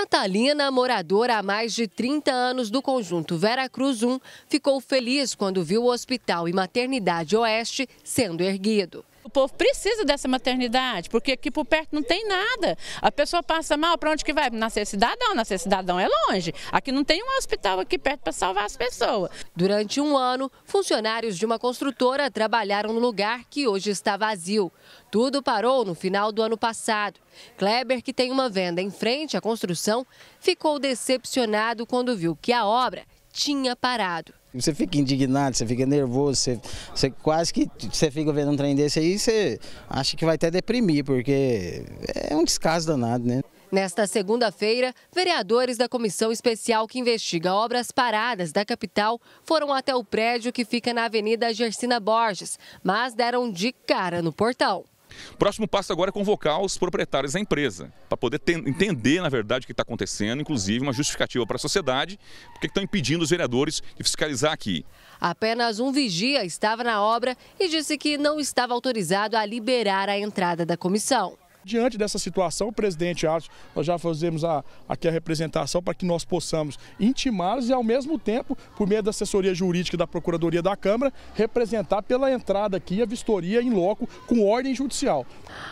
Natalina, moradora há mais de 30 anos do conjunto Vera Cruz 1, ficou feliz quando viu o Hospital e Maternidade Oeste sendo erguido o povo precisa dessa maternidade, porque aqui por perto não tem nada. A pessoa passa mal, para onde que vai? Nascer cidadão, nascer cidadão é longe. Aqui não tem um hospital aqui perto para salvar as pessoas. Durante um ano, funcionários de uma construtora trabalharam no lugar que hoje está vazio. Tudo parou no final do ano passado. Kleber, que tem uma venda em frente à construção, ficou decepcionado quando viu que a obra tinha parado. Você fica indignado, você fica nervoso, você, você quase que você fica vendo um trem desse aí, você acha que vai até deprimir, porque é um descaso danado, né? Nesta segunda-feira, vereadores da comissão especial que investiga obras paradas da capital foram até o prédio que fica na Avenida Gersina Borges, mas deram de cara no portal. O próximo passo agora é convocar os proprietários da empresa, para poder ter, entender, na verdade, o que está acontecendo, inclusive uma justificativa para a sociedade, porque estão impedindo os vereadores de fiscalizar aqui. Apenas um vigia estava na obra e disse que não estava autorizado a liberar a entrada da comissão. Diante dessa situação, o presidente Arthur, nós já fazemos a, aqui a representação para que nós possamos intimá-los e, ao mesmo tempo, por meio da assessoria jurídica da Procuradoria da Câmara, representar pela entrada aqui a vistoria em loco com ordem judicial.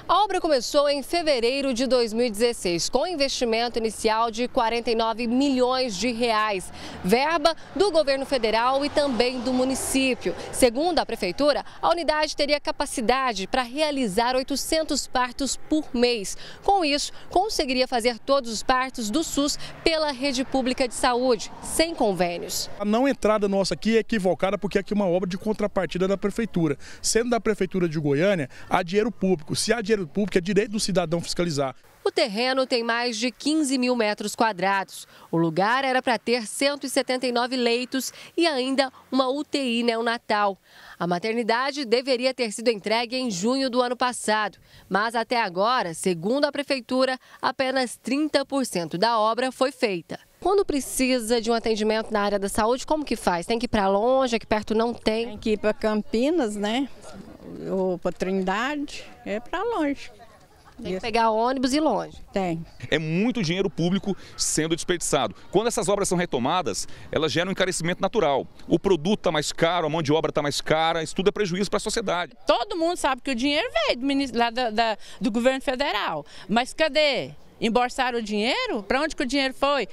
A obra começou em fevereiro de 2016, com investimento inicial de 49 milhões de reais, verba do governo federal e também do município. Segundo a prefeitura, a unidade teria capacidade para realizar 800 partos por mês. Com isso, conseguiria fazer todos os partos do SUS pela rede pública de saúde, sem convênios. A não entrada nossa aqui é equivocada porque aqui é uma obra de contrapartida da prefeitura. Sendo da prefeitura de Goiânia, há dinheiro público. Se há dinheiro público, é direito do cidadão fiscalizar. O terreno tem mais de 15 mil metros quadrados. O lugar era para ter 179 leitos e ainda uma UTI neonatal. A maternidade deveria ter sido entregue em junho do ano passado, mas até agora, segundo a prefeitura, apenas 30% da obra foi feita. Quando precisa de um atendimento na área da saúde, como que faz? Tem que ir para longe, aqui perto não tem? Tem que ir para Campinas, né? Ou para Trindade, é para longe. Tem que pegar ônibus e ir longe. Tem. É muito dinheiro público sendo desperdiçado. Quando essas obras são retomadas, elas geram um encarecimento natural. O produto está mais caro, a mão de obra está mais cara, isso tudo é prejuízo para a sociedade. Todo mundo sabe que o dinheiro veio do, lá da, da, do governo federal. Mas cadê? Emborsaram o dinheiro? Para onde que o dinheiro foi?